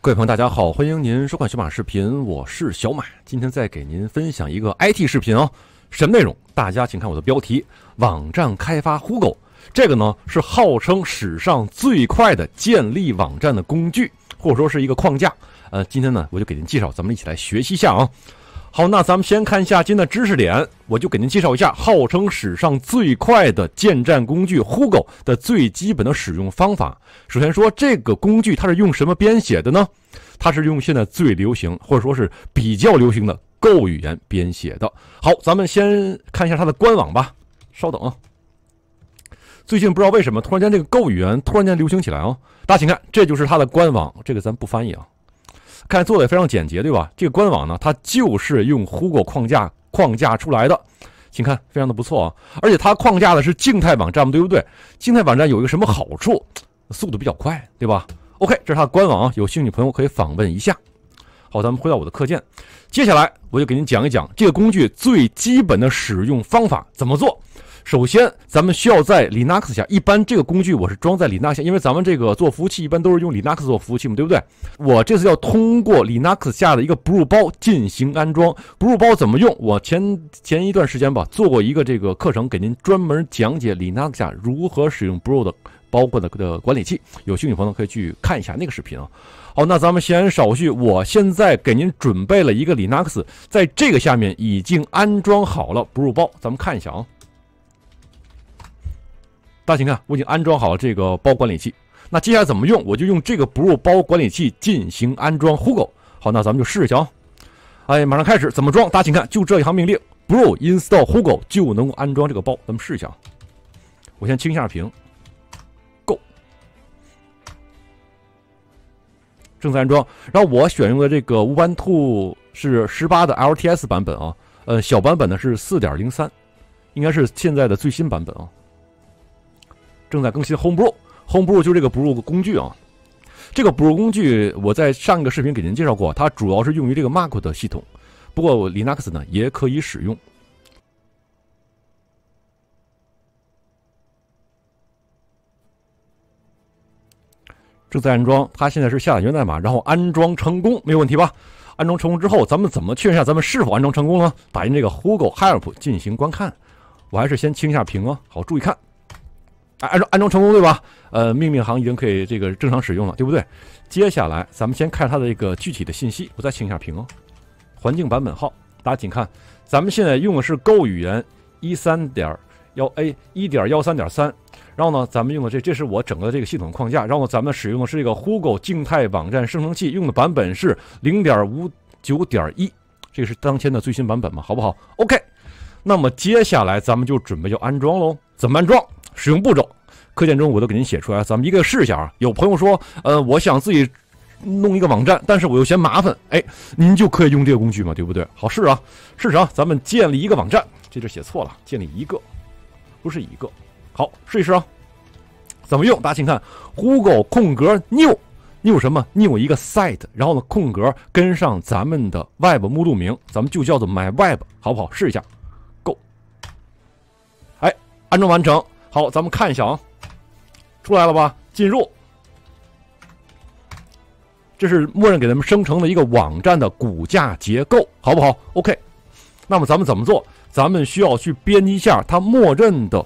各位朋友，大家好，欢迎您收看小马视频，我是小马，今天再给您分享一个 IT 视频啊，什么内容？大家请看我的标题，网站开发 Google。这个呢是号称史上最快的建立网站的工具，或者说是一个框架，呃，今天呢我就给您介绍，咱们一起来学习一下啊。好，那咱们先看一下今天的知识点，我就给您介绍一下号称史上最快的建站工具 Hugo 的最基本的使用方法。首先说这个工具它是用什么编写的呢？它是用现在最流行或者说是比较流行的 Go 语言编写的。好，咱们先看一下它的官网吧。稍等啊，最近不知道为什么突然间这个 Go 语言突然间流行起来啊。大家请看，这就是它的官网，这个咱不翻译啊。看做的也非常简洁，对吧？这个官网呢，它就是用 Hugo 框架框架出来的，请看，非常的不错啊！而且它框架的是静态网站，对不对？静态网站有一个什么好处？速度比较快，对吧？OK，这是它的官网，有兴趣朋友可以访问一下。好，咱们回到我的课件，接下来我就给您讲一讲这个工具最基本的使用方法怎么做。首先，咱们需要在 Linux 下，一般这个工具我是装在 Linux 下，因为咱们这个做服务器一般都是用 Linux 做服务器嘛，对不对？我这次要通过 Linux 下的一个包进行安装。包怎么用？我前前一段时间吧做过一个这个课程，给您专门讲解 Linux 下如何使用 Brew 包括的的管理器。有兴趣朋友可以去看一下那个视频啊。好，那咱们闲言少叙，我现在给您准备了一个 Linux，在这个下面已经安装好了包，咱们看一下啊。大家请看，我已经安装好了这个包管理器。那接下来怎么用？我就用这个 brew 包管理器进行安装 Hugo。好，那咱们就试一下啊。哎，马上开始怎么装？大家请看，就这一行命令 brew install Hugo 就能够安装这个包。咱们试一下。我先清一下屏。Go，正在安装。然后我选用的这个 Ubuntu 是十八的 LTS 版本啊，呃，小版本呢是四点零三，应该是现在的最新版本啊。正在更新 Homebrew，Homebrew 就这个补入工具啊。这个补入工具，我在上一个视频给您介绍过，它主要是用于这个 Mac 的系统，不过 Linux 呢也可以使用。正在安装，它现在是下载源代码，然后安装成功，没有问题吧？安装成功之后，咱们怎么确认下咱们是否安装成功呢？打印这个 g o o g e help 进行观看。我还是先清一下屏啊，好，注意看。哎，安装安装成功对吧？呃，命令行已经可以这个正常使用了，对不对？接下来咱们先看它的一个具体的信息，我再清一下屏。环境版本号，大家请看，咱们现在用的是 Go 语言一三点幺 A 一点幺三点三，然后呢，咱们用的这这是我整个这个系统框架，然后咱们使用的是这个 Hugo 静态网站生成器，用的版本是零点五九点一，这个是当前的最新版本嘛？好不好？OK，那么接下来咱们就准备要安装喽，怎么安装？使用步骤，课件中我都给您写出来咱们一个试一下啊。有朋友说，呃，我想自己弄一个网站，但是我又嫌麻烦，哎，您就可以用这个工具嘛，对不对？好，试啊，试试啊，咱们建立一个网站。这句写错了，建立一个，不是一个。好，试一试啊，怎么用？大家请看，Google 空格 New New 什么 New 一个 site，然后呢，空格跟上咱们的 web 目录名，咱们就叫做 My Web，好不好？试一下，Go，哎，安装完成。好，咱们看一下啊，出来了吧？进入，这是默认给咱们生成的一个网站的骨架结构，好不好？OK，那么咱们怎么做？咱们需要去编辑一下它默认的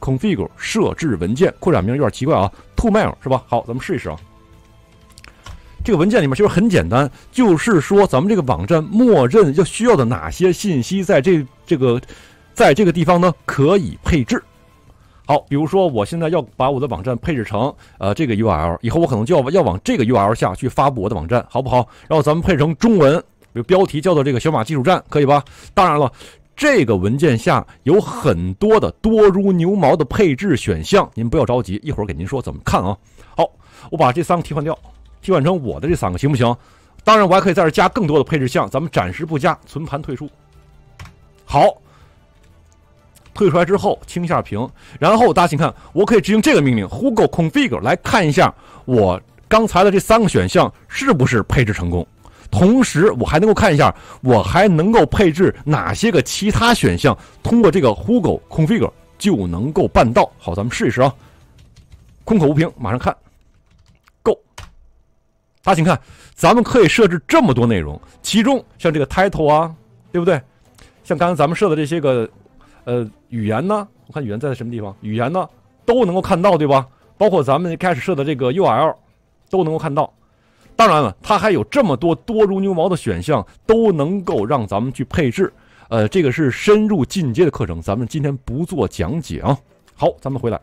config 设置文件，扩展名有点奇怪啊，.toml a i 是吧？好，咱们试一试啊。这个文件里面其实很简单，就是说咱们这个网站默认要需要的哪些信息在这这个在这个地方呢，可以配置。好，比如说我现在要把我的网站配置成呃这个 URL，以后我可能就要要往这个 URL 下去发布我的网站，好不好？然后咱们配成中文，比如标题叫做这个小马技术站，可以吧？当然了，这个文件下有很多的多如牛毛的配置选项，您不要着急，一会儿给您说怎么看啊？好，我把这三个替换掉，替换成我的这三个行不行？当然，我还可以在这加更多的配置项，咱们暂时不加，存盘退出。好。退出来之后清一下屏，然后大家请看，我可以执行这个命令 h o g o config` 来看一下我刚才的这三个选项是不是配置成功。同时，我还能够看一下我还能够配置哪些个其他选项，通过这个 h o g o config` 就能够办到。好，咱们试一试啊。空口无凭，马上看。Go，大家请看，咱们可以设置这么多内容，其中像这个 title 啊，对不对？像刚才咱们设的这些个。呃，语言呢？我看语言在什么地方？语言呢都能够看到，对吧？包括咱们开始设的这个 URL 都能够看到。当然了，它还有这么多多如牛毛的选项，都能够让咱们去配置。呃，这个是深入进阶的课程，咱们今天不做讲解啊。好，咱们回来。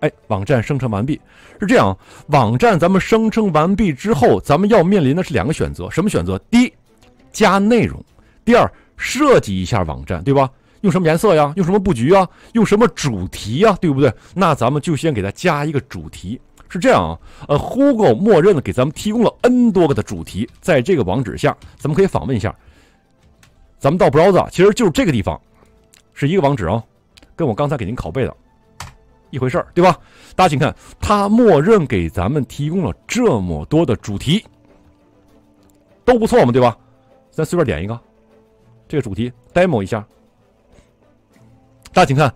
哎，网站生成完毕是这样。网站咱们生成完毕之后，咱们要面临的是两个选择，什么选择？第一，加内容；第二，设计一下网站，对吧？用什么颜色呀？用什么布局啊？用什么主题呀？对不对？那咱们就先给它加一个主题，是这样啊。呃，Google 默认的给咱们提供了 N 多个的主题，在这个网址下，咱们可以访问一下。咱们到 Browser 其实就是这个地方，是一个网址啊，跟我刚才给您拷贝的一回事儿，对吧？大家请看，它默认给咱们提供了这么多的主题，都不错嘛，对吧？咱随便点一个，这个主题 Demo 一下。大家请看，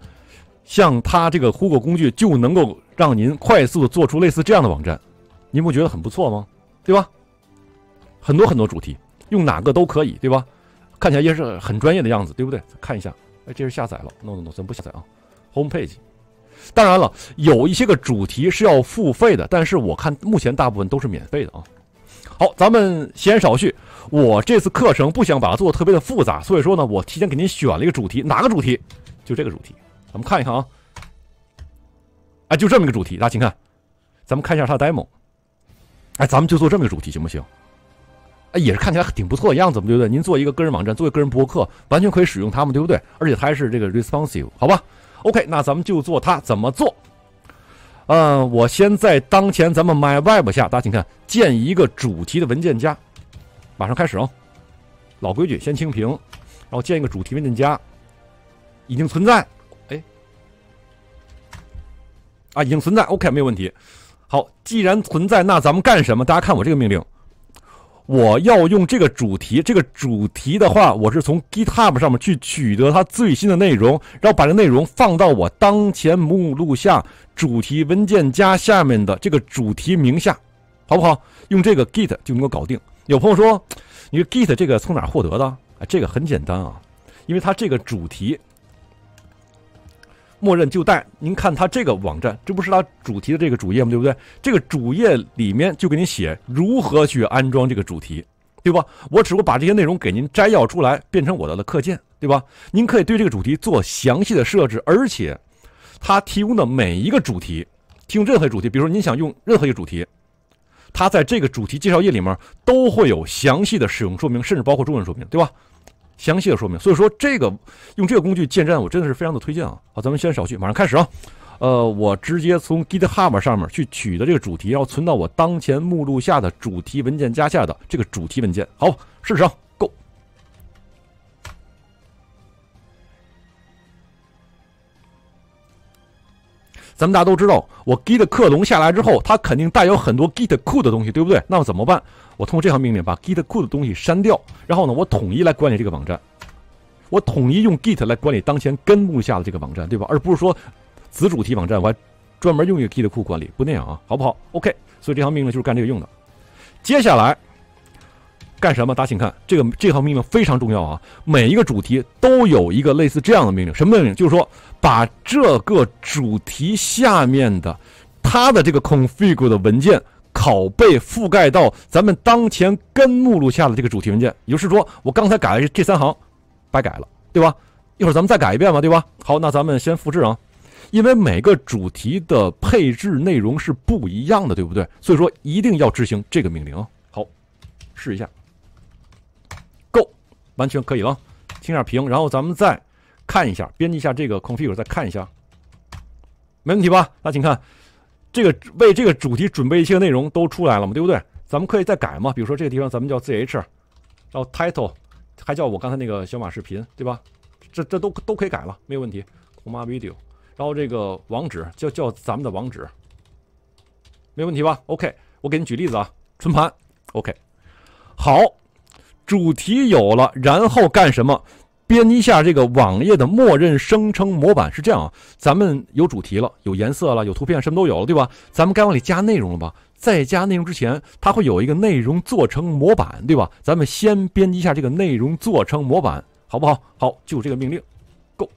像它这个 Google 工具就能够让您快速的做出类似这样的网站，您不觉得很不错吗？对吧？很多很多主题，用哪个都可以，对吧？看起来也是很专业的样子，对不对？看一下，哎，这是下载了。no no no，咱不下载啊。home page。当然了，有一些个主题是要付费的，但是我看目前大部分都是免费的啊。好，咱们闲少叙。我这次课程不想把它做特别的复杂，所以说呢，我提前给您选了一个主题，哪个主题？就这个主题，咱们看一看啊！哎，就这么一个主题，大家请看，咱们看一下它的 demo。哎，咱们就做这么一个主题行不行？哎，也是看起来挺不错的样子，对不对？您做一个个人网站，做一个个人博客，完全可以使用它嘛，对不对？而且它还是这个 responsive，好吧？OK，那咱们就做它，怎么做？嗯，我先在当前咱们 My Web 下，大家请看，建一个主题的文件夹。马上开始啊！老规矩，先清屏，然后建一个主题文件夹。已经存在，哎，啊，已经存在，OK，没有问题。好，既然存在，那咱们干什么？大家看我这个命令，我要用这个主题，这个主题的话，我是从 GitHub 上面去取得它最新的内容，然后把这内容放到我当前目录下主题文件夹下面的这个主题名下，好不好？用这个 Git 就能够搞定。有朋友说，你 Git 这个从哪获得的？啊，这个很简单啊，因为它这个主题。默认就带您看它这个网站，这不是它主题的这个主页吗？对不对？这个主页里面就给你写如何去安装这个主题，对吧？我只不过把这些内容给您摘要出来，变成我的课件，对吧？您可以对这个主题做详细的设置，而且它提供的每一个主题，提供任何主题，比如说您想用任何一个主题，它在这个主题介绍页里面都会有详细的使用说明，甚至包括中文说明，对吧？详细的说明，所以说这个用这个工具建站，我真的是非常的推荐啊！好，咱们先少去，马上开始啊！呃，我直接从 Git Hub 上面去取的这个主题，然后存到我当前目录下的主题文件夹下的这个主题文件。好，试试。咱们大家都知道，我 git 克隆下来之后，它肯定带有很多 git 库的东西，对不对？那么怎么办？我通过这条命令把 git 库的东西删掉，然后呢，我统一来管理这个网站，我统一用 git 来管理当前根目下的这个网站，对吧？而不是说子主题网站我还专门用一个 git 库管理，不那样啊，好不好？OK，所以这条命令就是干这个用的。接下来干什么？大家请看，这个这条命令非常重要啊！每一个主题都有一个类似这样的命令，什么命令？就是说。把这个主题下面的它的这个 config 的文件拷贝覆盖到咱们当前根目录下的这个主题文件，也就是说我刚才改了这三行白改了，对吧？一会儿咱们再改一遍嘛，对吧？好，那咱们先复制啊，因为每个主题的配置内容是不一样的，对不对？所以说一定要执行这个命令啊。好，试一下，Go，完全可以了，清下屏，然后咱们再。看一下，编辑一下这个 configure，再看一下，没问题吧？那请看，这个为这个主题准备一些内容都出来了嘛？对不对？咱们可以再改嘛？比如说这个地方咱们叫 zh，然后 title 还叫我刚才那个小马视频，对吧？这这都都可以改了，没有问题。小妈 video，然后这个网址叫叫咱们的网址，没问题吧？OK，我给你举例子啊，存盘 OK，好，主题有了，然后干什么？编辑一下这个网页的默认生成模板是这样啊，咱们有主题了，有颜色了，有图片，什么都有了，对吧？咱们该往里加内容了吧？在加内容之前，它会有一个内容做成模板，对吧？咱们先编辑一下这个内容做成模板，好不好？好，就这个命令，Go。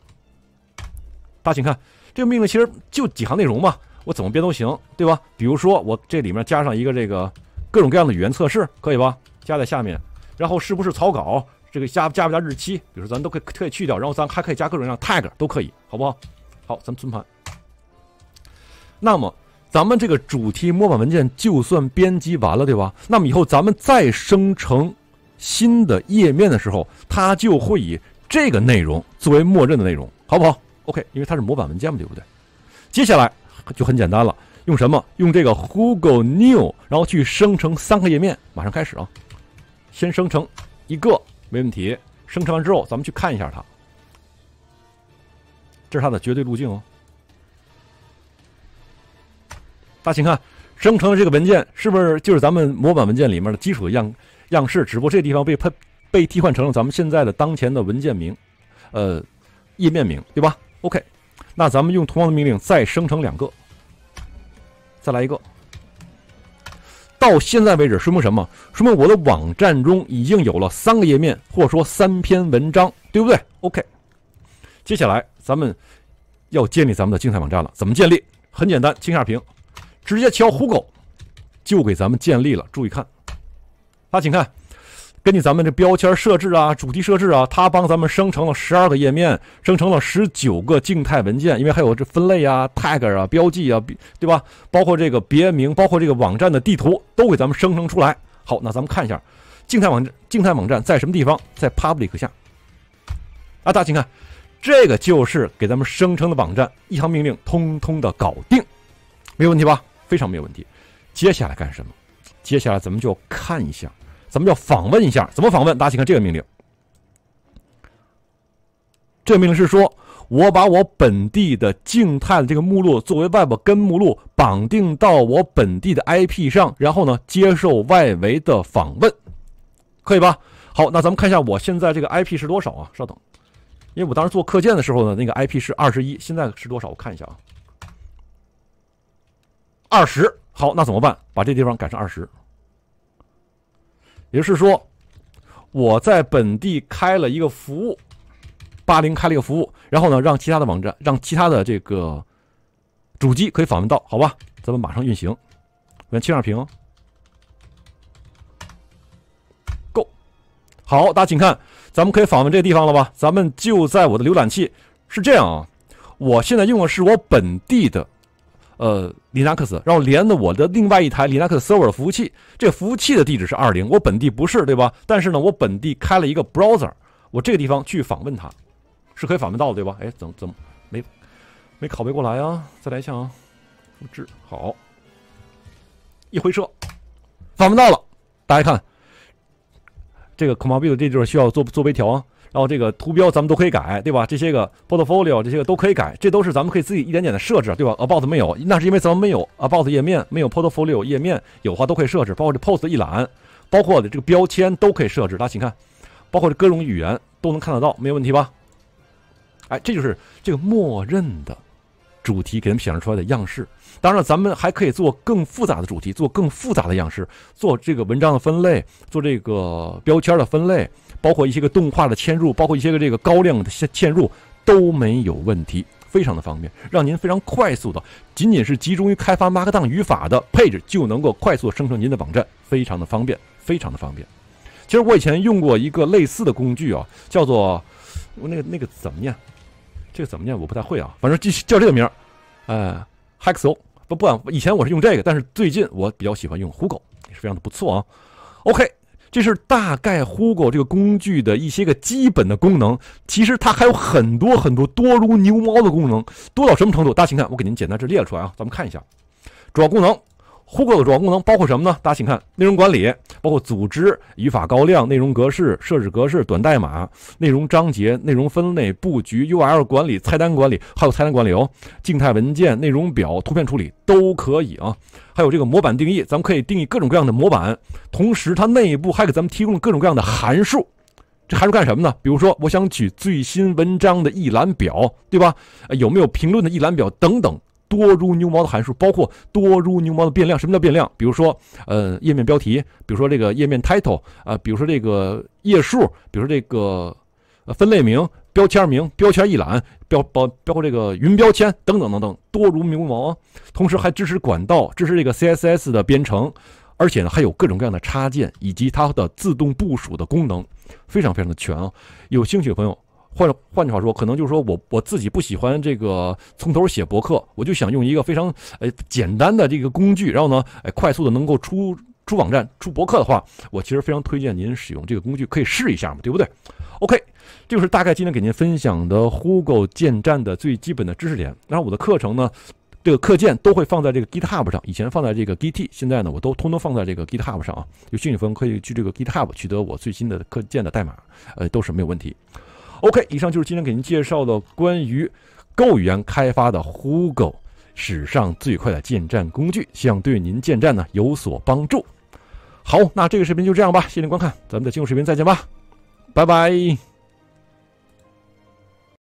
大家请看，这个命令其实就几行内容嘛，我怎么编都行，对吧？比如说我这里面加上一个这个各种各样的语言测试，可以吧？加在下面，然后是不是草稿？这个加加不加日期，比如说咱都可以可以去掉，然后咱还可以加各种各样 tag 都可以，好不好？好，咱们存盘。那么，咱们这个主题模板文件就算编辑完了，对吧？那么以后咱们再生成新的页面的时候，它就会以这个内容作为默认的内容，好不好？OK，因为它是模板文件嘛，对不对？接下来就很简单了，用什么？用这个 Google New，然后去生成三个页面。马上开始啊！先生成一个。没问题，生成完之后，咱们去看一下它，这是它的绝对路径哦。大家请看，生成的这个文件是不是就是咱们模板文件里面的基础样样式？只不过这地方被被替换成了咱们现在的当前的文件名，呃，页面名对吧？OK，那咱们用同样的命令再生成两个，再来一个。到现在为止，说明什么？说明我的网站中已经有了三个页面，或者说三篇文章，对不对？OK，接下来咱们要建立咱们的竞赛网站了，怎么建立？很简单，清下屏，直接敲“虎口，就给咱们建立了。注意看，啊，请看。根据咱们这标签设置啊、主题设置啊，它帮咱们生成了十二个页面，生成了十九个静态文件，因为还有这分类啊、tag 啊、标记啊，对吧？包括这个别名，包括这个网站的地图，都给咱们生成出来。好，那咱们看一下静态网站，静态网站在什么地方？在 public 下啊。大家请看，这个就是给咱们生成的网站，一行命令通通的搞定，没有问题吧？非常没有问题。接下来干什么？接下来咱们就看一下。咱们要访问一下？怎么访问？大家请看这个命令。这个命令是说，我把我本地的静态的这个目录作为 Web 根目录绑定到我本地的 IP 上，然后呢，接受外围的访问，可以吧？好，那咱们看一下我现在这个 IP 是多少啊？稍等，因为我当时做课件的时候呢，那个 IP 是二十一，现在是多少？我看一下啊，二十。好，那怎么办？把这地方改成二十。也就是说，我在本地开了一个服务，八零开了一个服务，然后呢，让其他的网站，让其他的这个主机可以访问到，好吧？咱们马上运行，我先清下屏，Go。好，大家请看，咱们可以访问这个地方了吧？咱们就在我的浏览器，是这样啊。我现在用的是我本地的。呃，Linux，然后连的我的另外一台 Linux server 的服务器，这服务器的地址是二零，我本地不是，对吧？但是呢，我本地开了一个 browser，我这个地方去访问它，是可以访问到的，对吧？哎，怎么怎么没没拷贝过来啊？再来一下啊，复制好，一回车，访问到了，大家看，这个 c o m m 可 i 病的，这就是需要做做微调啊。然后这个图标咱们都可以改，对吧？这些个 portfolio 这些个都可以改，这都是咱们可以自己一点点的设置，对吧？About 没有，那是因为咱们没有 About 页面，没有 portfolio 页面，有话都可以设置，包括这 p o s t 一栏，包括的这个标签都可以设置。大家请看，包括这各种语言都能看得到，没有问题吧？哎，这就是这个默认的。主题给们显示出来的样式，当然了，咱们还可以做更复杂的主题，做更复杂的样式，做这个文章的分类，做这个标签的分类，包括一些个动画的嵌入，包括一些个这个高亮的嵌嵌入都没有问题，非常的方便，让您非常快速的，仅仅是集中于开发 Markdown 语法的配置，就能够快速生成您的网站，非常的方便，非常的方便。其实我以前用过一个类似的工具啊，叫做我那个那个怎么样？这个怎么念我不太会啊，反正叫叫这个名儿，哎，Hexo 不不管，以前我是用这个，但是最近我比较喜欢用 Hugo，也是非常的不错啊。OK，这是大概 Hugo 这个工具的一些个基本的功能，其实它还有很多很多多如牛毛的功能，多到什么程度？大家请看，我给您简单这列出来啊，咱们看一下主要功能。h u g 的主要功能包括什么呢？大家请看，内容管理包括组织语法高亮、内容格式设置、格式短代码、内容章节、内容分类布局、U L 管理、菜单管理，还有菜单管理哦。静态文件、内容表、图片处理都可以啊。还有这个模板定义，咱们可以定义各种各样的模板。同时，它内部还给咱们提供了各种各样的函数。这函数干什么呢？比如说，我想取最新文章的一览表，对吧？有没有评论的一览表等等。多如牛毛的函数，包括多如牛毛的变量。什么叫变量？比如说，呃，页面标题，比如说这个页面 title 啊，比如说这个页数，比如说这个呃分类名、标签名、标签一览、标包包括这个云标签等等等等，多如牛毛同时还支持管道，支持这个 CSS 的编程，而且呢还有各种各样的插件以及它的自动部署的功能，非常非常的全啊。有兴趣的朋友。换换句话说，可能就是说我我自己不喜欢这个从头写博客，我就想用一个非常呃简单的这个工具，然后呢，哎，快速的能够出出网站、出博客的话，我其实非常推荐您使用这个工具，可以试一下嘛，对不对？OK，这就是大概今天给您分享的 Hugo 建站的最基本的知识点。然后我的课程呢，这个课件都会放在这个 GitHub 上，以前放在这个 Git，现在呢，我都通通放在这个 GitHub 上啊。有兴趣的朋友可以去这个 GitHub 取得我最新的课件的代码，呃，都是没有问题。OK，以上就是今天给您介绍的关于语言开发的 Hugo 史上最快的建站工具，希望对您建站呢有所帮助。好，那这个视频就这样吧，谢谢您观看，咱们的今后视频再见吧，拜拜。